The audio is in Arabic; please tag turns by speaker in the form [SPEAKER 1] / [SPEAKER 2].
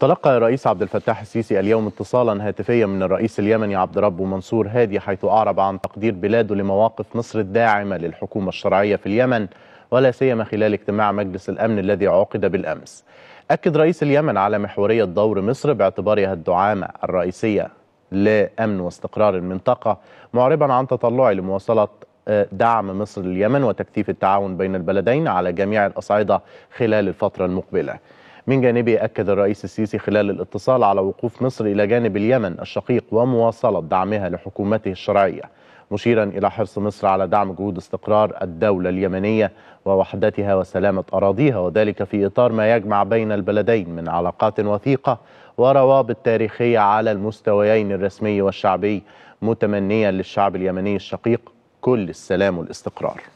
[SPEAKER 1] تلقى الرئيس عبد الفتاح السيسي اليوم اتصالا هاتفيا من الرئيس اليمني عبد ربه منصور هادي حيث أعرب عن تقدير بلاده لمواقف مصر الداعمة للحكومة الشرعية في اليمن ولا سيما خلال اجتماع مجلس الأمن الذي عقد بالأمس أكد رئيس اليمن على محورية دور مصر باعتبارها الدعامة الرئيسية لأمن واستقرار المنطقة معربا عن تطلعه لمواصلة آه، دعم مصر لليمن وتكثيف التعاون بين البلدين على جميع الأصعدة خلال الفترة المقبلة من جانبه أكد الرئيس السيسي خلال الاتصال على وقوف مصر إلى جانب اليمن الشقيق ومواصلة دعمها لحكومته الشرعية مشيرا إلى حرص مصر على دعم جهود استقرار الدولة اليمنية ووحدتها وسلامة أراضيها وذلك في إطار ما يجمع بين البلدين من علاقات وثيقة وروابط تاريخية على المستويين الرسمي والشعبي متمنيا للشعب اليمني الشقيق كل السلام والاستقرار